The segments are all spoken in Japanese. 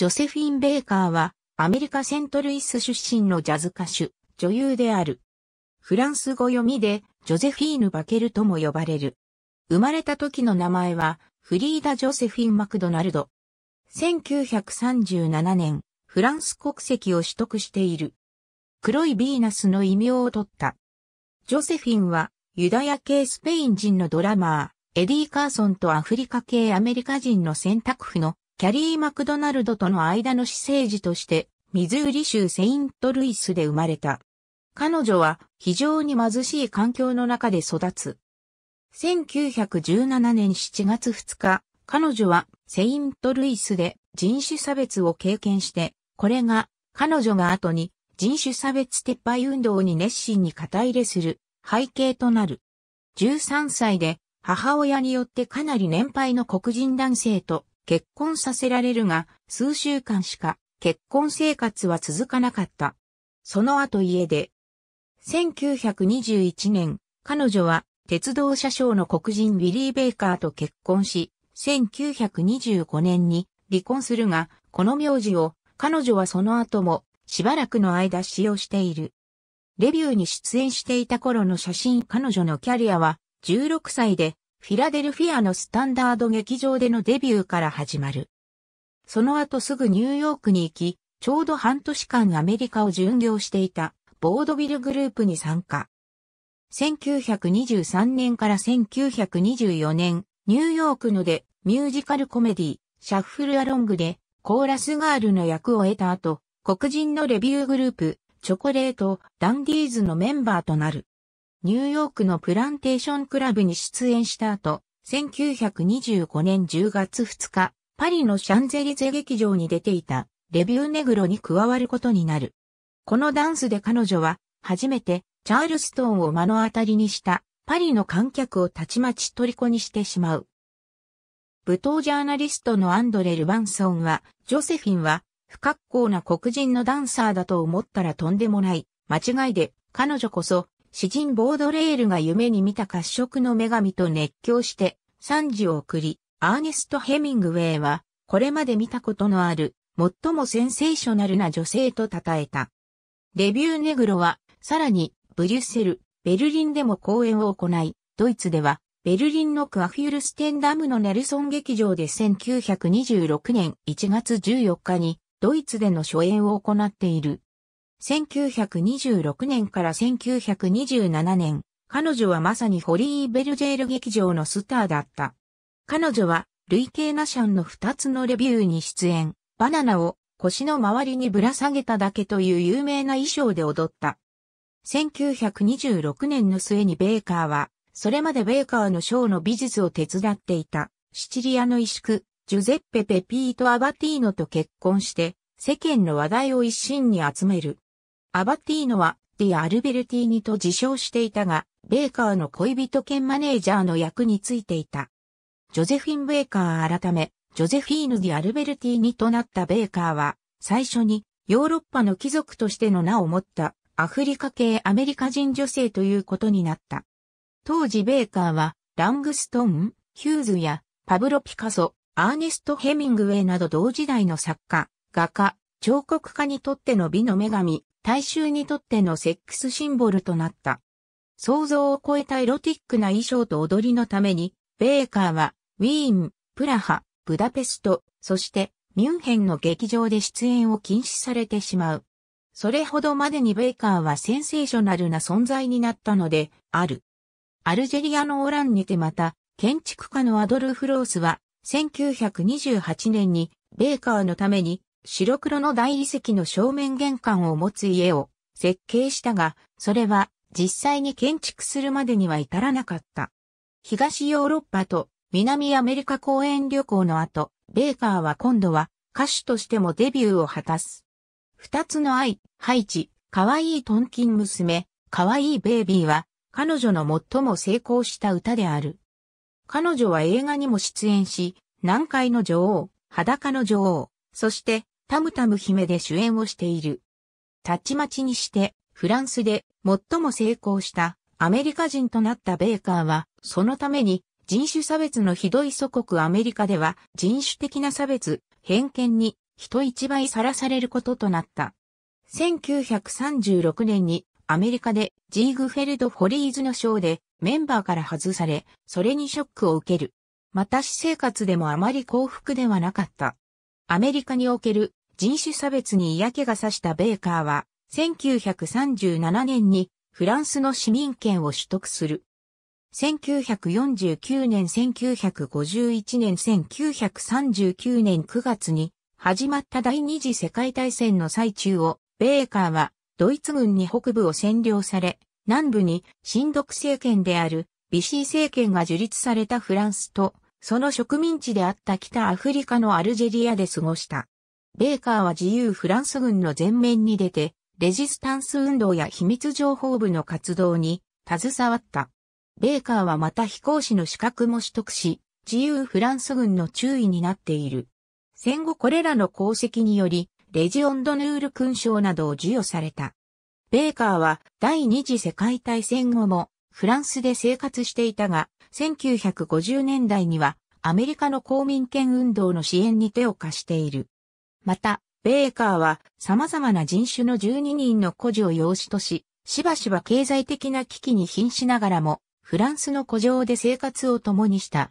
ジョセフィン・ベーカーは、アメリカ・セントルイス出身のジャズ歌手、女優である。フランス語読みで、ジョゼフィーヌ・バケルとも呼ばれる。生まれた時の名前は、フリーダ・ジョセフィン・マクドナルド。1937年、フランス国籍を取得している。黒いヴィーナスの異名を取った。ジョセフィンは、ユダヤ系スペイン人のドラマー、エディ・カーソンとアフリカ系アメリカ人の選択婦のキャリー・マクドナルドとの間の私生児として、ミズーリ州セイントルイスで生まれた。彼女は非常に貧しい環境の中で育つ。1917年7月2日、彼女はセイントルイスで人種差別を経験して、これが彼女が後に人種差別撤廃運動に熱心に肩入れする背景となる。13歳で母親によってかなり年配の黒人男性と結婚させられるが、数週間しか結婚生活は続かなかった。その後家で、1921年、彼女は鉄道車掌の黒人ウィリー・ベイカーと結婚し、1925年に離婚するが、この名字を彼女はその後もしばらくの間使用している。レビューに出演していた頃の写真彼女のキャリアは16歳でフィラデルフィアのスタンダード劇場でのデビューから始まる。その後すぐニューヨークに行き、ちょうど半年間アメリカを巡業していたボードビルグループに参加。1923年から1924年、ニューヨークのでミュージカルコメディ、シャッフルアロングでコーラスガールの役を得た後、黒人のレビューグループ、チョコレート、ダンディーズのメンバーとなる。ニューヨークのプランテーションクラブに出演した後、1925年10月2日、パリのシャンゼリゼ劇場に出ていた、レビューネグロに加わることになる。このダンスで彼女は、初めて、チャールストーンを目の当たりにした、パリの観客をたちまち虜にしてしまう。舞踏ジャーナリストのアンドレ・ルバンソンは、ジョセフィンは、不格好な黒人のダンサーだと思ったらとんでもない。間違いで、彼女こそ、詩人ボードレールが夢に見た褐色の女神と熱狂して賛辞を送り、アーネスト・ヘミングウェイは、これまで見たことのある、最もセンセーショナルな女性と称えた。レビューネグロは、さらに、ブリュッセル、ベルリンでも公演を行い、ドイツでは、ベルリンのクアフュルステンダムのネルソン劇場で1926年1月14日に、ドイツでの初演を行っている。1926年から1927年、彼女はまさにホリー・ベルジェール劇場のスターだった。彼女は、累計ナシャンの2つのレビューに出演、バナナを腰の周りにぶら下げただけという有名な衣装で踊った。1926年の末にベーカーは、それまでベーカーのショーの美術を手伝っていた、シチリアの遺宿、ジュゼッペ・ペピート・アバティーノと結婚して、世間の話題を一心に集める。アバティーノはディ・アルベルティーニと自称していたが、ベーカーの恋人兼マネージャーの役についていた。ジョゼフィン・ベーカー改め、ジョゼフィーヌ・ディ・アルベルティーニとなったベーカーは、最初にヨーロッパの貴族としての名を持ったアフリカ系アメリカ人女性ということになった。当時ベーカーはラングストン、ヒューズやパブロ・ピカソ、アーネスト・ヘミングウェイなど同時代の作家、画家、彫刻家にとっての美の女神、大衆にとってのセックスシンボルとなった。想像を超えたエロティックな衣装と踊りのために、ベーカーは、ウィーン、プラハ、ブダペスト、そして、ミュンヘンの劇場で出演を禁止されてしまう。それほどまでにベーカーはセンセーショナルな存在になったので、ある。アルジェリアのオランにてまた、建築家のアドルフ・ロースは、1928年に、ベーカーのために、白黒の大理石の正面玄関を持つ家を設計したが、それは実際に建築するまでには至らなかった。東ヨーロッパと南アメリカ公演旅行の後、ベーカーは今度は歌手としてもデビューを果たす。二つの愛、ハイチ、可愛いトンキン娘、可愛いベイビーは彼女の最も成功した歌である。彼女は映画にも出演し、南海の女王、裸の女王、そしてタムタム姫で主演をしている。たちまちにして、フランスで最も成功したアメリカ人となったベーカーは、そのために人種差別のひどい祖国アメリカでは人種的な差別、偏見に人一倍さらされることとなった。1936年にアメリカでジーグフェルド・フォリーズのショーでメンバーから外され、それにショックを受ける。また私生活でもあまり幸福ではなかった。アメリカにおける人種差別に嫌気がさしたベーカーは、1937年にフランスの市民権を取得する。1949年、1951年、1939年9月に始まった第二次世界大戦の最中を、ベーカーはドイツ軍に北部を占領され、南部に新独政権であるビシー政権が樹立されたフランスと、その植民地であった北アフリカのアルジェリアで過ごした。ベーカーは自由フランス軍の前面に出て、レジスタンス運動や秘密情報部の活動に携わった。ベーカーはまた飛行士の資格も取得し、自由フランス軍の注意になっている。戦後これらの功績により、レジオンドヌール勲章などを授与された。ベーカーは第二次世界大戦後もフランスで生活していたが、1950年代にはアメリカの公民権運動の支援に手を貸している。また、ベーカーは様々な人種の12人の孤児を養子とし、しばしば経済的な危機に瀕しながらも、フランスの古城で生活を共にした。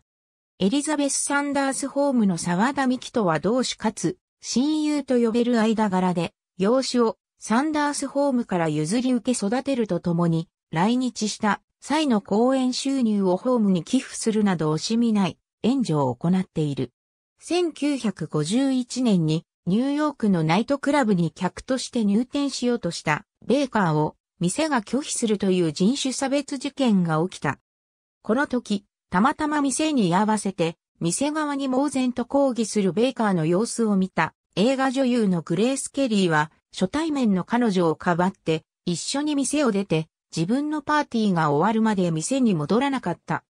エリザベス・サンダースホームの沢田美希とは同志かつ、親友と呼べる間柄で、養子をサンダースホームから譲り受け育てるとともに、来日した際の公演収入をホームに寄付するなど惜しみない援助を行っている。1951年にニューヨークのナイトクラブに客として入店しようとしたベーカーを店が拒否するという人種差別事件が起きた。この時、たまたま店に居合わせて、店側に猛然と抗議するベーカーの様子を見た映画女優のグレース・ケリーは初対面の彼女をかばって一緒に店を出て自分のパーティーが終わるまで店に戻らなかった。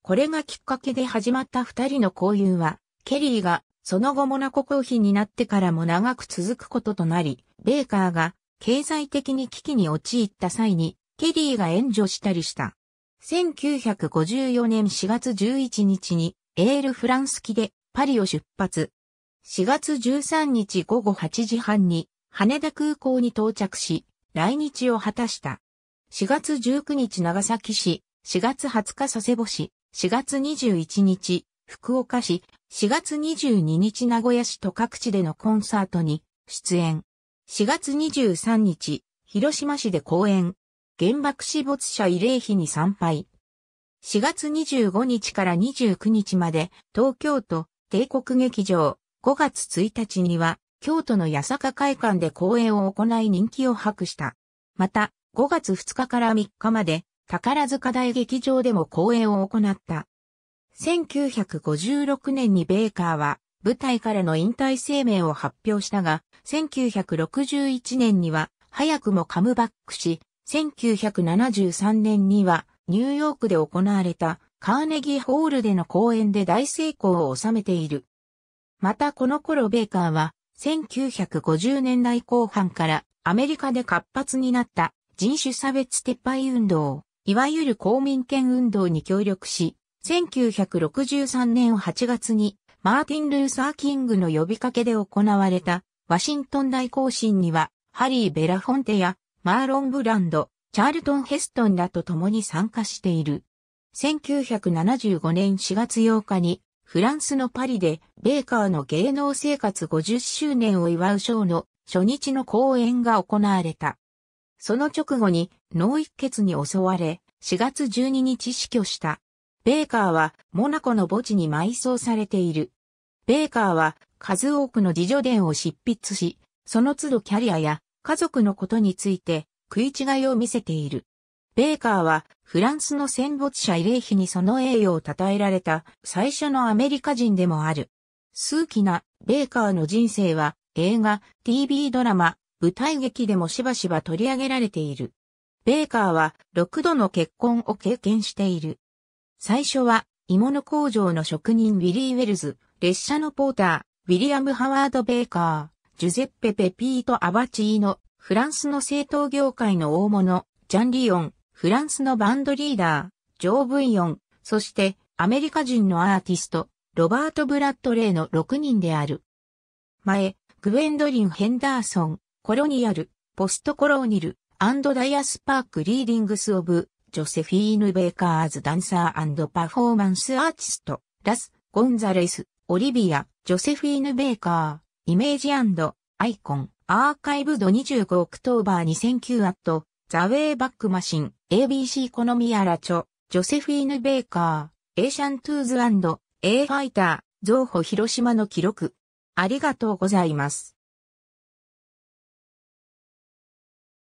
これがきっかけで始まった二人の交友はケリーがその後モナコ公費になってからも長く続くこととなり、ベーカーが経済的に危機に陥った際に、ケリーが援助したりした。1954年4月11日に、エールフランス機でパリを出発。4月13日午後8時半に、羽田空港に到着し、来日を果たした。4月19日長崎市、4月20日佐世保市、4月21日、福岡市、4月22日名古屋市と各地でのコンサートに出演。4月23日、広島市で公演。原爆死没者慰霊碑に参拝。4月25日から29日まで東京都帝国劇場。5月1日には京都の八坂会館で公演を行い人気を博した。また、5月2日から3日まで宝塚大劇場でも公演を行った。1956年にベーカーは舞台からの引退声明を発表したが、1961年には早くもカムバックし、1973年にはニューヨークで行われたカーネギーホールでの公演で大成功を収めている。またこの頃ベーカーは1950年代後半からアメリカで活発になった人種差別撤廃運動、いわゆる公民権運動に協力し、1963年8月にマーティン・ルーサー・キングの呼びかけで行われたワシントン大行進にはハリー・ベラフォンテやマーロン・ブランド、チャールトン・ヘストンらと共に参加している。1975年4月8日にフランスのパリでベーカーの芸能生活50周年を祝うショーの初日の公演が行われた。その直後に脳一血に襲われ4月12日死去したベーカーはモナコの墓地に埋葬されている。ベーカーは数多くの自叙伝を執筆し、その都度キャリアや家族のことについて食い違いを見せている。ベーカーはフランスの戦没者慰霊碑にその栄誉を称えられた最初のアメリカ人でもある。数奇なベーカーの人生は映画、TV ドラマ、舞台劇でもしばしば取り上げられている。ベーカーは6度の結婚を経験している。最初は、鋳物工場の職人ウィリー・ウェルズ、列車のポーター、ウィリアム・ハワード・ベーカー、ジュゼッペ・ペピート・アバチーノ、フランスの製陶業界の大物、ジャン・リオン、フランスのバンドリーダー、ジョー・ブイヨン、そしてアメリカ人のアーティスト、ロバート・ブラッドレイの6人である。前、グウェンドリン・ヘンダーソン、コロニアル、ポストコロニル、アンドダイアスパーク・リーディングス・オブ、ジョセフィーヌ・ベーカーズ・ダンサーパフォーマンス・アーティスト、ラス・ゴンザレス、オリビア、ジョセフィーヌ・ベーカー、イメージアイコン、アーカイブド25オクトーバー2009アット、ザ・ウェイ・バック・マシン、ABC コノミア・ラチョ、ジョセフィーヌ・ベーカー、エーシャン・トゥーズ・エーファイター、ゾウホ・広島の記録。ありがとうございます。